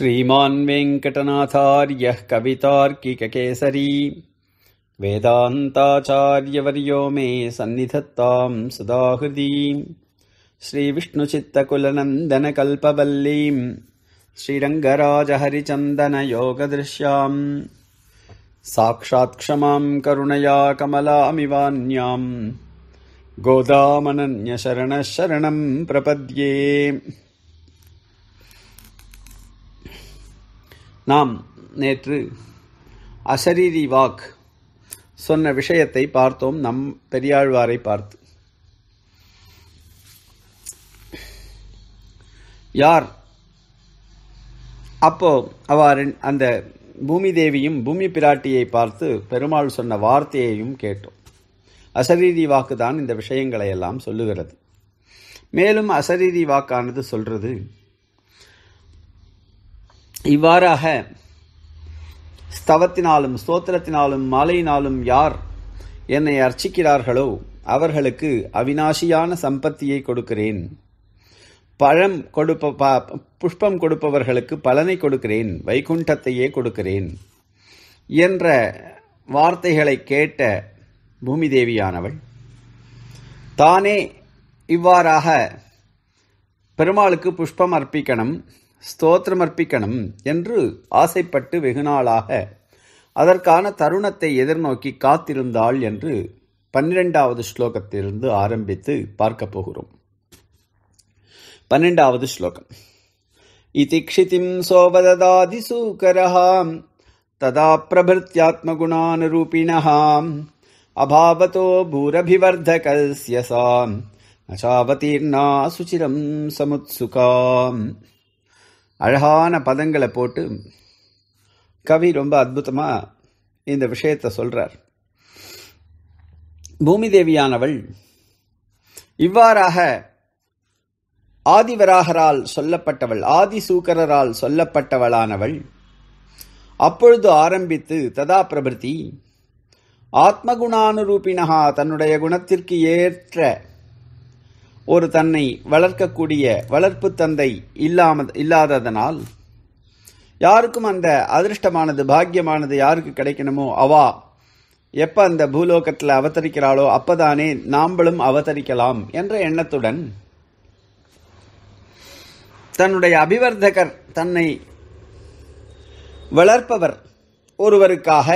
श्रीमान् वेङ्कटनाथार्यः कवितार्किककेसरी वेदान्ताचार्यवर्यो मे सन्निधत्ताम् सदाहृदीम् श्रीविष्णुचित्तकुलनन्दनकल्पवल्लीम् श्रीरङ्गराजहरिचन्दनयोगदृश्याम् साक्षात्क्षमाम् करुणया कमलामिवान्याम् गोदामनन्यशरणः शरणम् प्रपद्ये நாம் நேற்று அசரீரி வாக் சொன்ன விஷயத்தை பார்த்தோம் நம் பெரியாழ்வாரை பார்த்து யார் அப்போ அவர் அந்த பூமி தேவியும் பூமி பிராட்டியை பார்த்து பெருமாள் சொன்ன வார்த்தையையும் கேட்டோம் அசரீதி வாக்கு தான் இந்த விஷயங்களை எல்லாம் சொல்லுகிறது மேலும் அசரீதி வாக்கானது சொல்கிறது இவ்வாறாக ஸ்தவத்தினாலும் ஸ்தோத்திரத்தினாலும் மாலையினாலும் யார் என்னை அர்ச்சிக்கிறார்களோ அவர்களுக்கு அவினாசியான சம்பத்தியை கொடுக்கிறேன் பழம் கொடுப்ப புஷ்பம் கொடுப்பவர்களுக்கு பலனை கொடுக்கிறேன் வைகுண்டத்தையே கொடுக்கிறேன் என்ற வார்த்தைகளை கேட்ட பூமிதேவியானவள் தானே இவ்வாறாக பெருமாளுக்கு புஷ்பம் அர்ப்பிக்கணும் ஸ்தோத்திரமர்ப்பிக்கணும் என்று ஆசைப்பட்டு வெகுநாளாக அதற்கான தருணத்தை எதிர்நோக்கி காத்திருந்தாள் என்று பன்னிரெண்டாவது ஸ்லோகத்திலிருந்து ஆரம்பித்து பார்க்கப் போகிறோம் பன்னெண்டாவது ஸ்லோகம் இதி க்ஷிதிம் சோபததாதி ததா பிரபிருத்தியாத்மகுணானுரூபிணஹாம் அபாவதோ பூரபிவர்தகசியசாம் நசாவதீர்ணா சுச்சிரம் சமுத்சுகாம் அழகான பதங்களை போட்டு கவி ரொம்ப அற்புதமாக இந்த விஷயத்தை சொல்கிறார் பூமி தேவியானவள் இவ்வாறாக ஆதிவராகரால் சொல்லப்பட்டவள் ஆதிசூக்கரரால் சொல்லப்பட்டவளானவள் அப்பொழுது ஆரம்பித்து ததா பிரபிருத்தி ஆத்மகுணானுரூபினகா தன்னுடைய குணத்திற்கு ஏற்ற ஒரு தன்னை வளர்க்கக்கூடிய வளர்ப்பு தந்தை இல்லாம இல்லாததனால் யாருக்கும் அந்த அதிர்ஷ்டமானது பாக்கியமானது யாருக்கு கிடைக்கணுமோ அவா எப்போ அந்த பூலோகத்தில் அவதரிக்கிறாளோ அப்பதானே நாம்பளும் அவதரிக்கலாம் என்ற எண்ணத்துடன் தன்னுடைய அபிவர்த்தகர் தன்னை வளர்ப்பவர் ஒருவருக்காக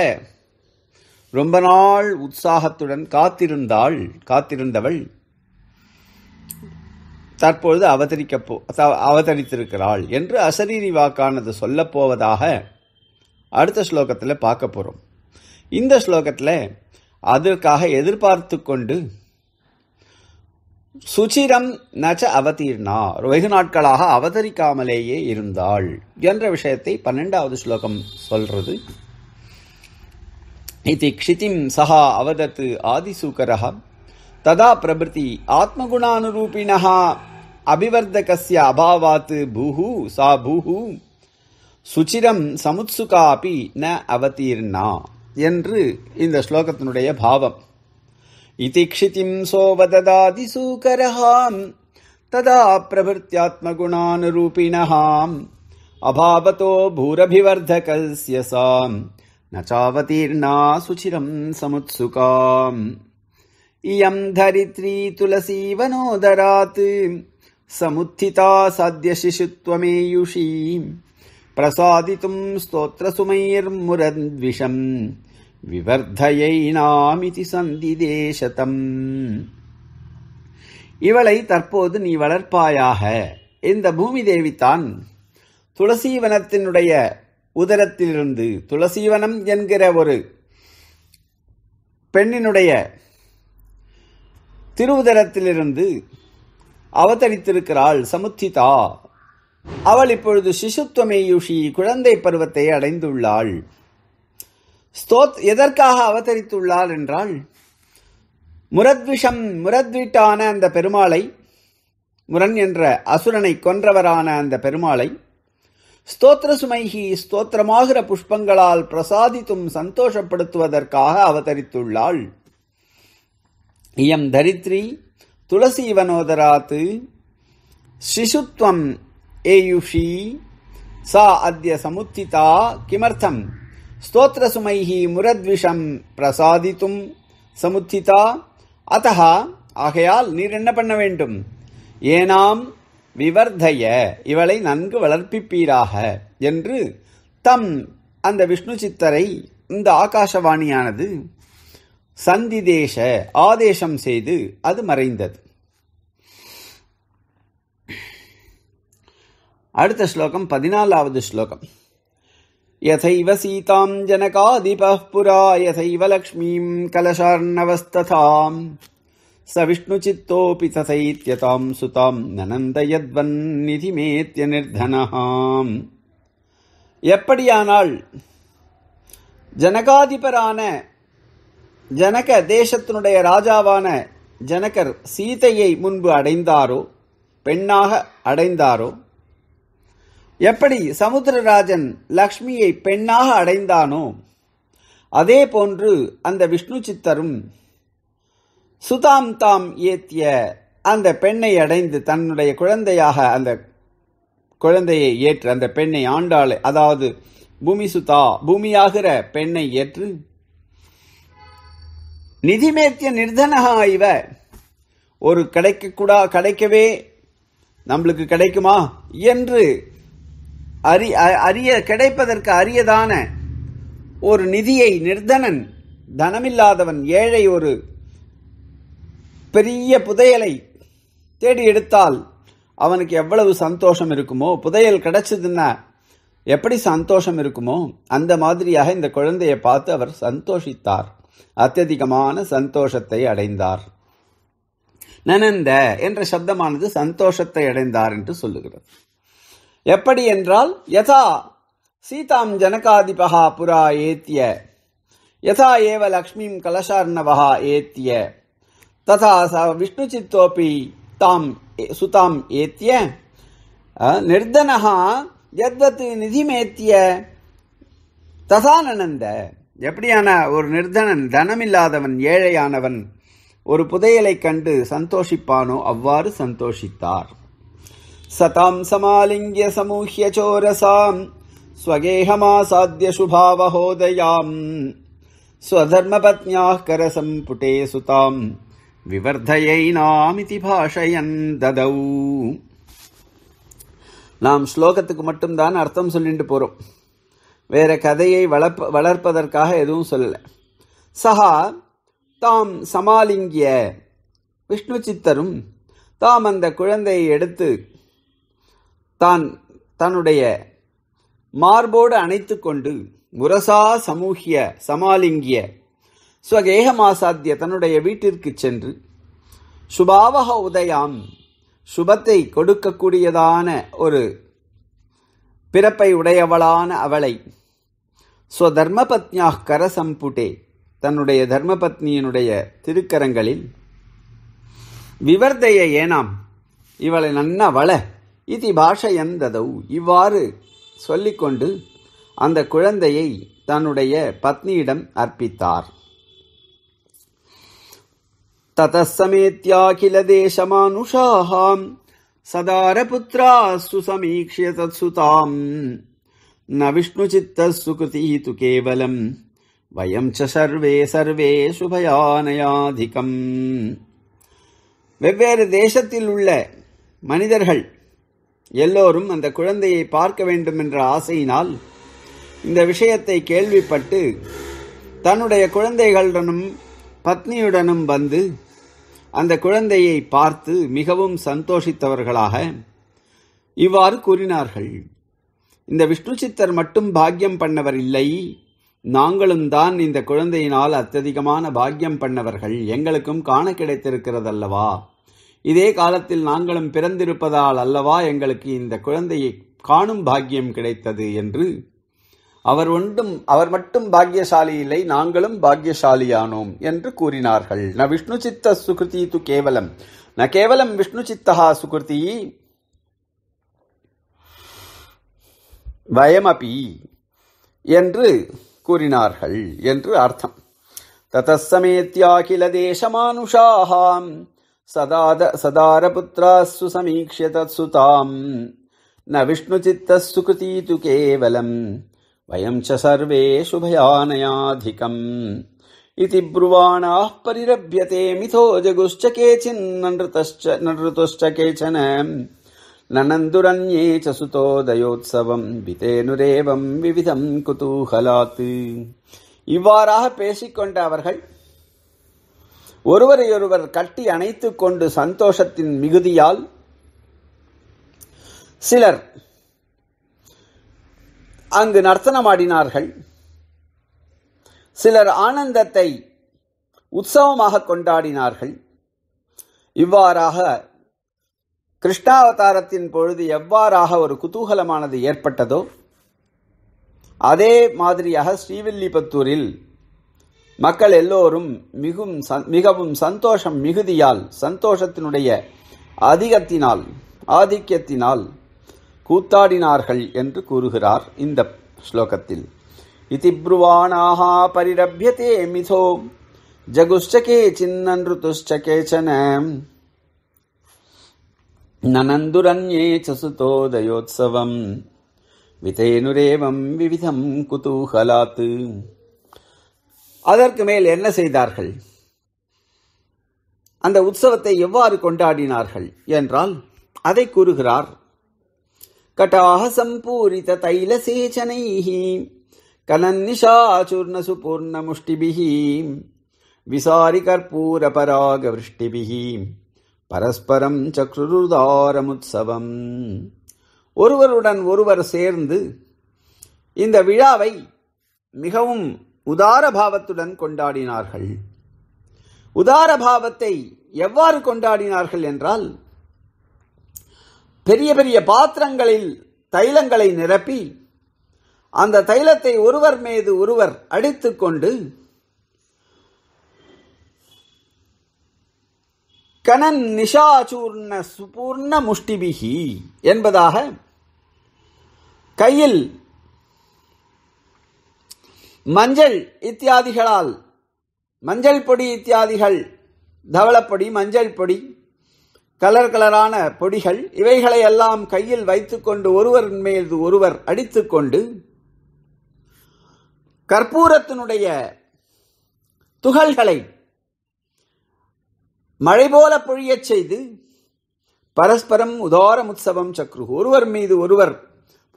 ரொம்ப நாள் உற்சாகத்துடன் காத்திருந்தாள் காத்திருந்தவள் தற்பொழுது அவதரிக்க போ அவதரித்திருக்கிறாள் என்று அசரீரி வாக்கானது சொல்லப்போவதாக அடுத்த ஸ்லோகத்தில் பார்க்க போகிறோம் இந்த ஸ்லோகத்தில் அதற்காக எதிர்பார்த்து கொண்டு சுச்சிரம் நச்ச அவதீர்ணா வெகு நாட்களாக அவதரிக்காமலேயே இருந்தாள் என்ற விஷயத்தை பன்னெண்டாவது ஸ்லோகம் சொல்றது இது க்ஷிதிம் சஹா அவதத்து ஆதிசூக்கரகம் तदा प्रभृति आत्मगुणानुरूपिणः அபிவர்தகசிய अभावात् பூஹு சா பூஹு சுச்சிரம் சமுத்சுகாபி ந அவதீர்ணா என்று இந்த ஸ்லோகத்தினுடைய பாவம் இதிக்ஷிதிம் சோவததாதி சூகரஹாம் ததா பிரபுத்தியாத்மகுணானுரூபிணஹாம் அபாவதோ பூரபிவர்தகசியசாம் நச்சாவதீர்ணா சுச்சிரம் சமுத்சுகாம் இயம் சத்ய धरित्री பிரசாதித்தும் ஸ்தோத்ர சுமைர் முரத்விஷம் स्तोत्रसुमैर्मुरद्विषम् சந்தி தேசதம் இவளை தற்போது நீ வளர்ப்பாயாக இந்த பூமி தேவித்தான் துளசீவனத்தினுடைய உதரத்திலிருந்து துளசீவனம் என்கிற ஒரு பெண்ணினுடைய திருவுதரத்திலிருந்து அவதரித்திருக்கிறாள் சமுத்திதா அவள் இப்பொழுது சிசுத்வமேயுஷி குழந்தை பருவத்தை அடைந்துள்ளாள் ஸ்தோத் எதற்காக அவதரித்துள்ளாள் என்றால் முரத்விஷம் முரத்விட்டான அந்த பெருமாளை முரண் என்ற அசுரனை கொன்றவரான அந்த பெருமாளை ஸ்தோத்திர சுமைகி ஸ்தோத்திரமாகிற புஷ்பங்களால் பிரசாதித்தும் சந்தோஷப்படுத்துவதற்காக அவதரித்துள்ளாள் இயம் தரித்ரி துளசீவனோதராத் சிசுத்வம் ஏயுஷி சா அத்ய சமுத்திதா கிமர்த்தம் சுமைஹி முரத்விஷம் பிரசாதித்தும் சமுத்திதா అత ஆகையால் நீர் என்ன பண்ண வேண்டும் ஏனாம் விவர்தய இவளை நன்கு வளர்ப்பிப்பீராக என்று தம் அந்த விஷ்ணு சித்தரை இந்த ஆகாசவாணியானது சந்திதேச ஆதேசம் செய்து அது மறைந்தது அடுத்த ஸ்லோகம் பதினாலாவது ஸ்லோகம் यथैव सीतां जनकादिपः पुरा यथैव लक्ष्मीं कलशार्णवस्तथाम् स विष्णुचित्तोऽपि तथैत्यतां सुतां ननन्दयद्वन्निधिमेत्य निर्धनहाम् எப்படியானால் ஜனகாதிபரான ஜனக தேசத்தினுடைய ராஜாவான ஜனகர் சீதையை முன்பு அடைந்தாரோ பெண்ணாக அடைந்தாரோ எப்படி சமுத்திரராஜன் லக்ஷ்மியை பெண்ணாக அடைந்தானோ அதே போன்று அந்த விஷ்ணு சித்தரும் சுதாம் தாம் ஏத்திய அந்த பெண்ணை அடைந்து தன்னுடைய குழந்தையாக அந்த குழந்தையை ஏற்று அந்த பெண்ணை ஆண்டாளே அதாவது பூமி சுதா பூமியாகிற பெண்ணை ஏற்று நிதிமேத்திய நிர்தனகா இவ ஒரு கிடைக்கக்கூடா கிடைக்கவே நம்மளுக்கு கிடைக்குமா என்று அறி அரிய கிடைப்பதற்கு அரியதான ஒரு நிதியை நிர்தனன் தனமில்லாதவன் ஏழை ஒரு பெரிய புதையலை தேடி எடுத்தால் அவனுக்கு எவ்வளவு சந்தோஷம் இருக்குமோ புதையல் கிடைச்சதுன்னா எப்படி சந்தோஷம் இருக்குமோ அந்த மாதிரியாக இந்த குழந்தையை பார்த்து அவர் சந்தோஷித்தார் அத்தியதிகமான சந்தோஷத்தை அடைந்தார் நனந்த என்ற சப்தமானது சந்தோஷத்தை அடைந்தார் என்று சொல்லுகிறது எப்படி என்றால் யதா சீதாம் ஜனகாதிபகா புரா ஏத்திய யதா ஏவ லக்ஷ்மிம் கலசார்ணவகா ஏத்திய ததா ச விஷ்ணு சித்தோபி தாம் சுதாம் ஏத்திய நிர்தனகா யத்வத் நிதிமேத்திய ததா நனந்த எப்படியான ஒரு நிர்தனன் தனமில்லாதவன் ஏழையானவன் ஒரு புதையலை கண்டு சந்தோஷிப்பானோ அவ்வாறு சந்தோஷித்தார் சதாம் சமாலிங்கிய சமூகிய சோரசாம் சாத்திய சுபாவஹோதயாம் स्वधर्मपत्न्याः करसम्पुटे सुताम् விவர்தையினாமிதி பாஷயன் பாஷையந்ததௌ நாம் ஸ்லோகத்துக்கு மட்டும்தான் அர்த்தம் சொல்லிட்டு போகிறோம் வேறு கதையை வளர்ப்ப வளர்ப்பதற்காக எதுவும் சொல்லலை சஹா தாம் சமாலிங்கிய விஷ்ணு சித்தரும் தாம் அந்த குழந்தையை எடுத்து தான் தன்னுடைய மார்போடு அணைத்து கொண்டு முரசா சமூகிய சமாலிங்கிய ஸ்வகேகமாசாத்திய தன்னுடைய வீட்டிற்கு சென்று சுபாவக உதயம் சுபத்தை கொடுக்கக்கூடியதான ஒரு பிறப்பை உடையவளான அவளை ஸ்வ தர்மபத்யா கரசம்புட்டே தன்னுடைய தர்மபத்னியினுடைய திருக்கரங்களில் விவர்தைய ஏனாம் இவளை நன்ன வள இதி பாஷையந்ததவு இவ்வாறு சொல்லிக்கொண்டு அந்த குழந்தையை தன்னுடைய பத்னியிடம் அர்ப்பித்தார் ததசமேத்யாகில தேசமானுஷாகாம் सदारपुत्रास्तु समीक्ष्य तत्सुताम् न विष्णुचित्तः सुकृतिः तु केवलम् வயம் சர்வே சர்வே சுபயானயாதிகம் வெவ்வேறு தேசத்தில் உள்ள மனிதர்கள் எல்லோரும் அந்த குழந்தையை பார்க்க வேண்டும் என்ற ஆசையினால் இந்த விஷயத்தை கேள்விப்பட்டு தன்னுடைய குழந்தைகளுடனும் பத்னியுடனும் வந்து அந்த குழந்தையை பார்த்து மிகவும் சந்தோஷித்தவர்களாக இவ்வாறு கூறினார்கள் இந்த விஷ்ணு சித்தர் மட்டும் பாக்கியம் பண்ணவர் இல்லை நாங்களும் தான் இந்த குழந்தையினால் அத்தியதிகமான பாக்கியம் பண்ணவர்கள் எங்களுக்கும் காண கிடைத்திருக்கிறதல்லவா இதே காலத்தில் நாங்களும் பிறந்திருப்பதால் அல்லவா எங்களுக்கு இந்த குழந்தையை காணும் பாக்கியம் கிடைத்தது என்று அவர் ஒன்றும் அவர் மட்டும் பாக்யசாலி இல்லை நாங்களும் பாக்யசாலியானோம் என்று கூறினார்கள் ந விஷ்ணு சித்த சுகிருதி து கேவலம் ந கேவலம் விஷ்ணு சித்தா சுகிருதி வயமபி என்று கூறினார்கள் என்று அர்த்தம் தத்தசமேத்யாகில தேசமானுஷாம் சதாத சதாரபுத்திராசு சமீக்ஷ தத்சுதாம் ந விஷ்ணு சித்த சுகிருதி து கேவலம் वयं च सर्वे शुभयानयाधिकम् इति ब्रुवाणाः परिरभ्यते मिथो கேச்சின் केचिन्ननृतश्च नृतुश्च केचन நனந்துரன்யே च சுதோதயோத்சவம் விதேனுரேவம் விவிதம் குதூகலாத்து இவ்வாறாக பேசிக்கொண்ட அவர்கள் ஒருவரையொருவர் கட்டி அணைத்து கொண்டு சந்தோஷத்தின் மிகுதியால் சிலர் அங்கு நர்த்தனமாடினார்கள் சிலர் ஆனந்தத்தை உற்சவமாக கொண்டாடினார்கள் இவ்வாறாக கிருஷ்ணாவதாரத்தின் பொழுது எவ்வாறாக ஒரு குதூகலமானது ஏற்பட்டதோ அதே மாதிரியாக ஸ்ரீவில்லிபத்தூரில் மக்கள் எல்லோரும் மிகவும் மிகவும் சந்தோஷம் மிகுதியால் சந்தோஷத்தினுடைய அதிகத்தினால் ஆதிக்கத்தினால் கூத்தாடினார்கள் என்று கூறுகிறார் இந்த ஸ்லோகத்தில் இதிப்ருவானாக பரிரபியதே மிதோ ஜகுஷ்டகே சின்னன்று துஷ்டகேச்சன நனந்துரன்யே சசுதோதயோத்சவம் விதேனுரேவம் விவிதம் குதூகலாத்து அதற்கு மேல் என்ன செய்தார்கள் அந்த உற்சவத்தை எவ்வாறு கொண்டாடினார்கள் என்றால் அதை கூறுகிறார் कटाः सम्पूरिततैलसेचनैः விசாரி விசாரிகற்பூரபராகவிருஷ்டிபிஹ பரஸ்பரம் சக்ருதாரமுத்சவம் ஒருவருடன் ஒருவர் சேர்ந்து இந்த விழாவை மிகவும் உதாரபாவத்துடன் கொண்டாடினார்கள் உதாரபாவத்தை எவ்வாறு கொண்டாடினார்கள் என்றால் பெரிய பெரிய பாத்திரங்களில் தைலங்களை நிரப்பி அந்த தைலத்தை ஒருவர் மீது ஒருவர் அடித்துக்கொண்டு கணன் நிஷாசூர்ண சுபூர்ண முஷ்டிபிகி என்பதாக கையில் மஞ்சள் இத்தியாதிகளால் மஞ்சள் பொடி இத்தியாதிகள் தவளப்பொடி மஞ்சள் பொடி கலர் கலரான பொடிகள் இவைகளை எல்லாம் கையில் வைத்துக்கொண்டு ஒருவர் மீது ஒருவர் அடித்துக்கொண்டு கற்பூரத்தினுடைய துகள்களை மழை போல பொழியச் செய்து பரஸ்பரம் உற்சவம் சக்ரு ஒருவர் மீது ஒருவர்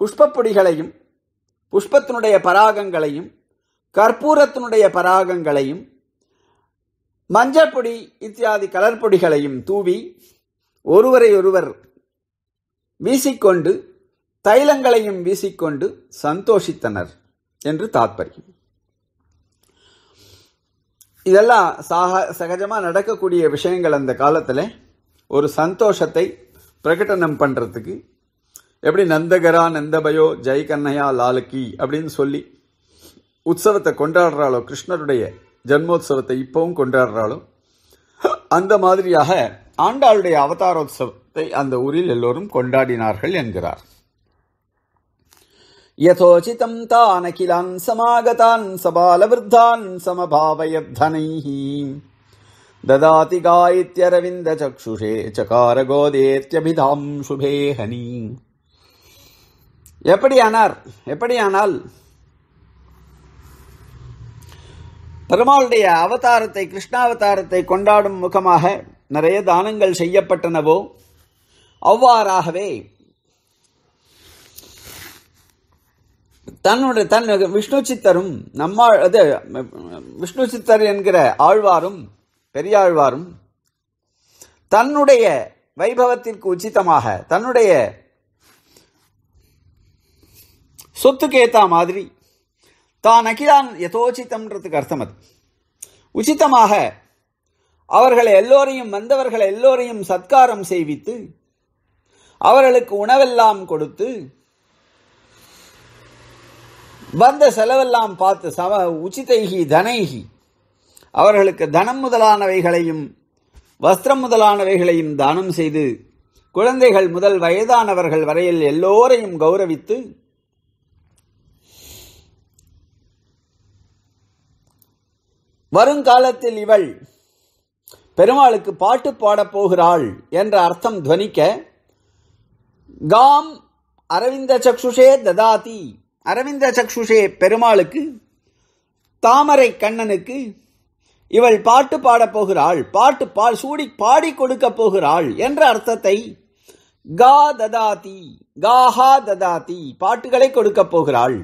புஷ்பப்பொடிகளையும் புஷ்பத்தினுடைய பராகங்களையும் கற்பூரத்தினுடைய பராகங்களையும் மஞ்சள் பொடி இத்தியாதி கலர் பொடிகளையும் தூவி ஒருவரை ஒருவர் வீசிக்கொண்டு தைலங்களையும் வீசிக்கொண்டு சந்தோஷித்தனர் என்று தாத்பரியம் இதெல்லாம் சாக சகஜமாக நடக்கக்கூடிய விஷயங்கள் அந்த காலத்தில் ஒரு சந்தோஷத்தை பிரகடனம் பண்ணுறதுக்கு எப்படி நந்தகரா நந்தபயோ ஜெய கண்ணையா லாலுக்கி அப்படின்னு சொல்லி உற்சவத்தை கொண்டாடுறாளோ கிருஷ்ணருடைய ஜென்மோத்சவத்தை இப்பவும் கொண்டாடுறாளோ அந்த மாதிரியாக ஆண்டாளுடைய அவதாரோத்சவத்தை அந்த ஊரில் எல்லோரும் கொண்டாடினார்கள் என்கிறார் யதோசிதம் தான் அகிலான் சமாகதான் சபாலவிருத்தான் சமபாவயத்தனைஹி ததாதி காயித்யரவிந்த சக்ஷுஷே சகார கோதேத்யபிதாம் சுபே ஹனி எப்படியானார் எப்படியானால் பெருமாளுடைய அவதாரத்தை கிருஷ்ணாவதாரத்தை கொண்டாடும் முகமாக நிறைய தானங்கள் செய்யப்பட்டனவோ அவ்வாறாகவே தன்னுடைய தன் விஷ்ணு சித்தரும் நம்மாழ் அது விஷ்ணு சித்தர் என்கிற ஆழ்வாரும் பெரியாழ்வாரும் தன்னுடைய வைபவத்திற்கு உச்சிதமாக தன்னுடைய சொத்துக்கேத்தா மாதிரி தான் அகிலான் யதோச்சித்தம்ன்றதுக்கு அர்த்தம் அது உச்சிதமாக அவர்கள் எல்லோரையும் வந்தவர்கள் எல்லோரையும் சத்காரம் செய்வித்து அவர்களுக்கு உணவெல்லாம் கொடுத்து வந்த செலவெல்லாம் பார்த்து சம உச்சிதைகி தனைகி அவர்களுக்கு தனம் முதலானவைகளையும் வஸ்திரம் முதலானவைகளையும் தானம் செய்து குழந்தைகள் முதல் வயதானவர்கள் வரையில் எல்லோரையும் கௌரவித்து வருங்காலத்தில் இவள் பெருமாளுக்கு பாட்டு பாடப் போகிறாள் என்ற அர்த்தம் துவனிக்க காம் அரவிந்த சக்ஷுஷே ததாதி அரவிந்த சக்ஷுஷே பெருமாளுக்கு தாமரை கண்ணனுக்கு இவள் பாட்டு பாடப் போகிறாள் பாட்டு பா சூடி பாடி கொடுக்கப் போகிறாள் என்ற அர்த்தத்தை கா ததாதி காஹா ததாதி பாட்டுகளை கொடுக்கப் போகிறாள்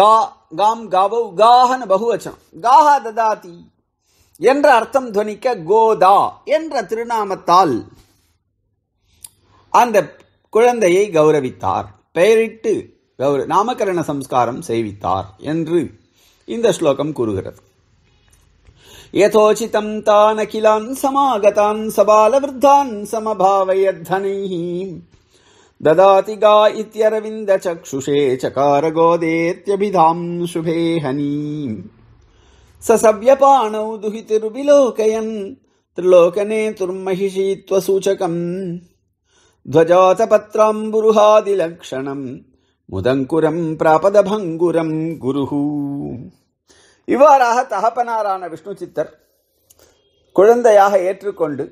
கா காம் காவோ காஹன பகுவச்சம் காஹா ததாதி என்ற அர்த்தம் துவனிக்க கோதா என்ற திருநாமத்தால் அந்த குழந்தையை கௌரவித்தார் பெயரிட்டு கௌர நாமகரண சம்ஸ்காரம் செய்வித்தார் என்று இந்த ஸ்லோகம் கூறுகிறது யதோச்சிதம் தான் அகிலான் சமாகதான் சபாலவிருத்தான் சமபாவயத்தனைः ददाति गा इत्यरविन्दचक्षुषे चकारगोदेत्यभिधां கோதேத்யபிதாம் हनीम् ససవ్యపాణౌ దుహితిర్విలోకయన్ త్రిలోకనేతుర్మహిషీ త్వసూచకం ధ్వజాతపత్రాంబురుహాదిలక్షణం முதங்குரம் பிராபதபங்குரம் குருஹு இவ்வாறாக தகப்பனாரான விஷ்ணு சித்தர் குழந்தையாக ஏற்றுக்கொண்டு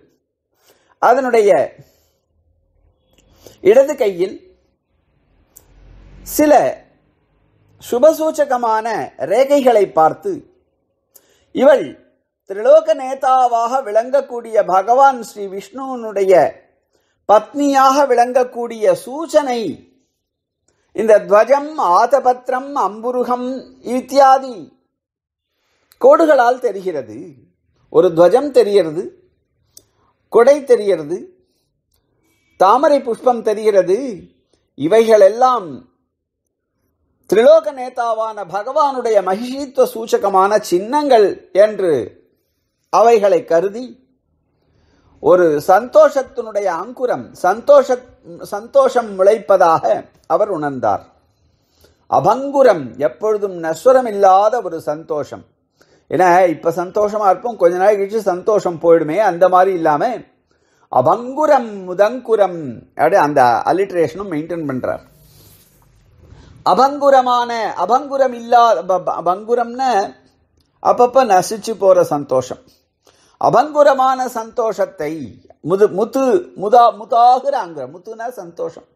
அதனுடைய இடது கையில் சில சுபசூச்சகமான ரேகைகளை பார்த்து இவள் திரிலோக நேதாவாக விளங்கக்கூடிய பகவான் ஸ்ரீ விஷ்ணுனுடைய பத்னியாக விளங்கக்கூடிய சூசனை இந்த துவஜம் ஆதபத்திரம் அம்புருகம் இத்தியாதி கோடுகளால் தெரிகிறது ஒரு துவஜம் தெரிகிறது கொடை தெரிகிறது தாமரை புஷ்பம் தெரிகிறது இவைகளெல்லாம் திரிலோக நேதாவான பகவானுடைய மகிஷித்துவ சூச்சகமான சின்னங்கள் என்று அவைகளை கருதி ஒரு சந்தோஷத்தினுடைய அங்குரம் சந்தோஷ சந்தோஷம் முளைப்பதாக அவர் உணர்ந்தார் அபங்குரம் எப்பொழுதும் நஸ்வரம் இல்லாத ஒரு சந்தோஷம் ஏன்னா இப்போ சந்தோஷமாக இருப்போம் கொஞ்ச நாள் கழிச்சு சந்தோஷம் போயிடுமே அந்த மாதிரி இல்லாமல் அபங்குரம் முதங்குரம் அப்படி அந்த அலிட்ரேஷனும் மெயின்டைன் பண்ணுறார் அபங்குரமான அபங்குரம் இல்லாத அபங்குரம்னு அப்பப்போ நசிச்சு போகிற சந்தோஷம் அபங்குரமான சந்தோஷத்தை முது முத்து முதா முதாகுற அங்குரம் முத்துனா சந்தோஷம்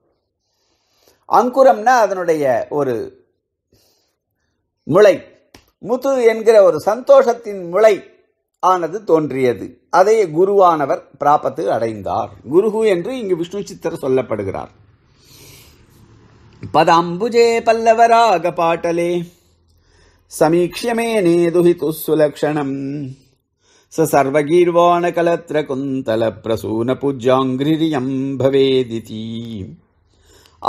அங்குரம்னா அதனுடைய ஒரு முளை முத்து என்கிற ஒரு சந்தோஷத்தின் முளை ஆனது தோன்றியது அதையே குருவானவர் பிராபத்து அடைந்தார் குருகு என்று இங்கு விஷ்ணு சித்தர் சொல்லப்படுகிறார் பதாம்புஜே பல்லவராக பாட்டலே पदाम्बुजे துசுலக்ஷணம் ச சர்வகீர்வான கலத்திர குந்தல பிரசூன பூஜாங்கிரியம் भवेदिति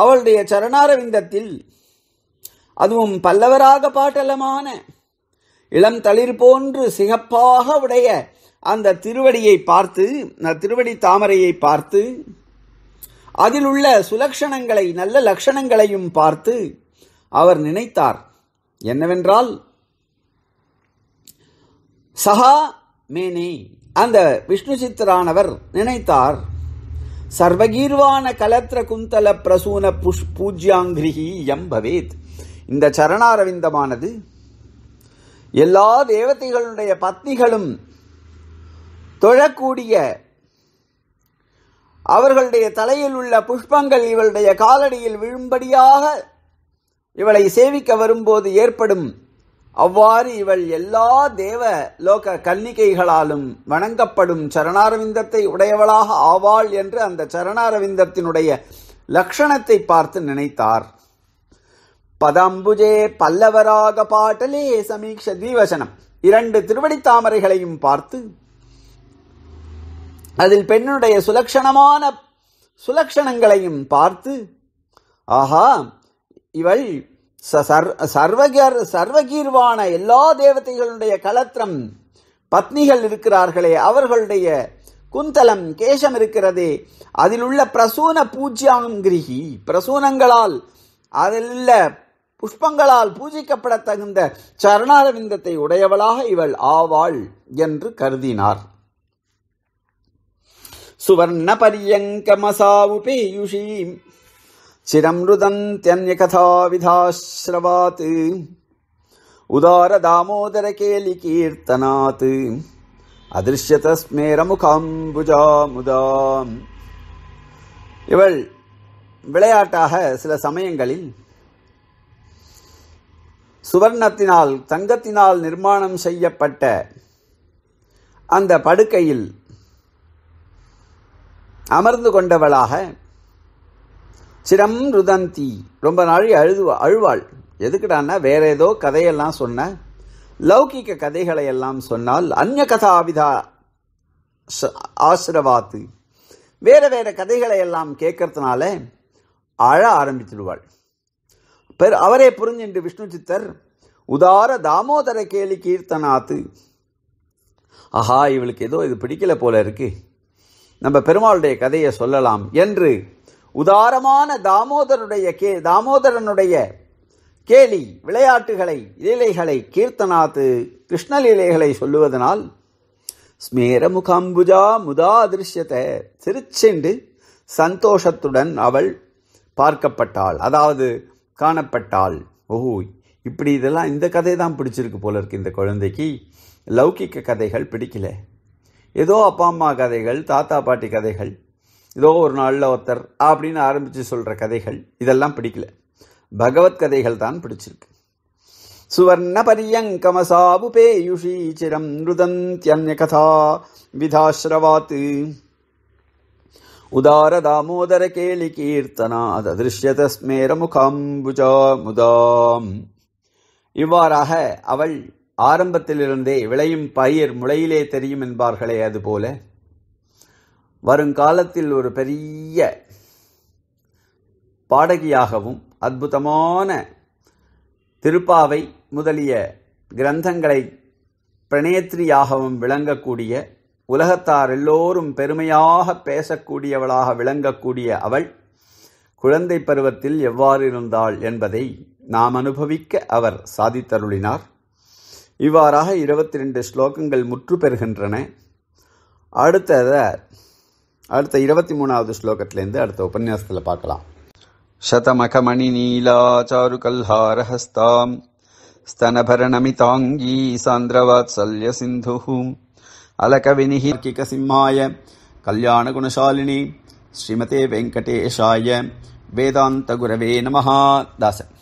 அவளுடைய சரணாரவிந்தத்தில் அதுவும் பல்லவராக பாட்டலமான இளம் தளிர் போன்று சிகப்பாக உடைய அந்த திருவடியை பார்த்து அந்த திருவடி தாமரையை பார்த்து அதில் உள்ள சுலக்ஷணங்களை நல்ல லக்ஷணங்களையும் பார்த்து அவர் நினைத்தார் என்னவென்றால் சஹா மேனே அந்த விஷ்ணு சித்தரானவர் நினைத்தார் சர்வகீர்வான கலத்திர குந்தல பிரசூன புஷ் பூஜ்யாங்கிரிஹி எம் பவேத் இந்த சரணாரவிந்தமானது எல்லா தேவதைகளுடைய பத்னிகளும் தொழக்கூடிய அவர்களுடைய தலையில் உள்ள புஷ்பங்கள் இவளுடைய காலடியில் விழும்படியாக இவளை சேவிக்க வரும்போது ஏற்படும் அவ்வாறு இவள் எல்லா தேவ லோக கன்னிகைகளாலும் வணங்கப்படும் சரணாரவிந்தத்தை உடையவளாக ஆவாள் என்று அந்த சரணாரவிந்தத்தினுடைய லட்சணத்தை பார்த்து நினைத்தார் பதம்புஜே பல்லவராக பாட்டலே சமீக்ஷ தீவசனம் இரண்டு திருவடி தாமரைகளையும் பார்த்து அதில் பெண்ணுடைய சுலக்ஷணமான சுலக்ஷணங்களையும் பார்த்து ஆஹா இவள் சர்வகர் சர்வகீர்வான எல்லா தேவதைகளுடைய கலத்திரம் பத்னிகள் இருக்கிறார்களே அவர்களுடைய குந்தலம் கேசம் இருக்கிறதே அதில் உள்ள பிரசூன பூஜ்யாம் கிரிகி பிரசூனங்களால் அதில் உள்ள புஷ்பங்களால் பூஜிக்கப்பட தகுந்த சரணாரவிந்தத்தை உடையவளாக இவள் ஆவாள் என்று கருதினார் सुवर्णपर्यङ्कमसावुपेयुषीम् चिरम् रुदन्त्यन्यकथाविधाश्रवात् उदारदामोदरकेलिकीर्तनात् அதிர்ஷ்யதஸ்மேரமுகாம்புஜாமுதாம் இவள் விளையாட்டாக சில சமயங்களில் சுவர்ணத்தினால் தங்கத்தினால் நிர்மாணம் செய்யப்பட்ட அந்த படுக்கையில் அமர்ந்து கொண்டவளாக சிரம் ருதந்தி ரொம்ப நாள் அழுதுவா அழுவாள் எதுக்குடான்னா வேற ஏதோ கதையெல்லாம் சொன்ன லௌகிக்க கதைகளை எல்லாம் சொன்னால் அந்நிய கதாவிதா ஆசிரவாத்து வேற வேற கதைகளை எல்லாம் கேட்கறதுனால அழ ஆரம்பித்துடுவாள் பெரு அவரே புரிஞ்சின்று விஷ்ணு சித்தர் உதார தாமோதர கேலி கீர்த்தனாத்து ஆஹா இவளுக்கு ஏதோ இது பிடிக்கல போல இருக்குது நம்ம பெருமாளுடைய கதையை சொல்லலாம் என்று உதாரமான தாமோதரனுடைய கே தாமோதரனுடைய கேலி விளையாட்டுகளை இலைகளை கீர்த்தனாத்து கிருஷ்ணலீலைகளை சொல்லுவதனால் ஸ்மேரமுகாம்புஜா முதா திருஷ்யத்தை சிரிச்சென்று சந்தோஷத்துடன் அவள் பார்க்கப்பட்டாள் அதாவது காணப்பட்டாள் ஓஹோ இப்படி இதெல்லாம் இந்த கதை தான் பிடிச்சிருக்கு போல இருக்கு இந்த குழந்தைக்கு லௌகிக்க கதைகள் பிடிக்கல ஏதோ அப்பா அம்மா கதைகள் தாத்தா பாட்டி கதைகள் ஏதோ ஒரு நாளில் ஒருத்தர் அப்படின்னு ஆரம்பித்து சொல்கிற கதைகள் இதெல்லாம் பிடிக்கல பகவத் கதைகள் தான் பிடிச்சிருக்கு சுவர்ண பரியங்கமசாபு பேயுஷி சிரம் நிருதந்தியன்ய கதா விதாஸ்ரவாத்து உதார தாமோதர கேலி கீர்த்தனாத் அதிருஷ்யத முகாம்புஜா முதாம் இவ்வாறாக அவள் ஆரம்பத்திலிருந்தே விளையும் பயிர் முளையிலே தெரியும் என்பார்களே அதுபோல வருங்காலத்தில் ஒரு பெரிய பாடகியாகவும் அற்புதமான திருப்பாவை முதலிய கிரந்தங்களை பிரணேத்ரியாகவும் விளங்கக்கூடிய உலகத்தார் எல்லோரும் பெருமையாக பேசக்கூடியவளாக விளங்கக்கூடிய அவள் குழந்தை பருவத்தில் எவ்வாறு இருந்தாள் என்பதை நாம் அனுபவிக்க அவர் சாதித்தருளினார் இவ்வாறாக இருபத்தி ரெண்டு ஸ்லோகங்கள் முற்று பெறுகின்றன அடுத்தத அடுத்த இருபத்தி மூணாவது ஸ்லோகத்திலேருந்து அடுத்த உபன்யாசத்தில் பார்க்கலாம் சதமகமணி சாந்திரவாத் சல்ய சிந்து स्तनभरणमिताङ्गी சிம்மாய கல்யாண குணசாலினி ஸ்ரீமதே வெங்கடேஷாய வேதாந்த குரவே நமஹா தாசன்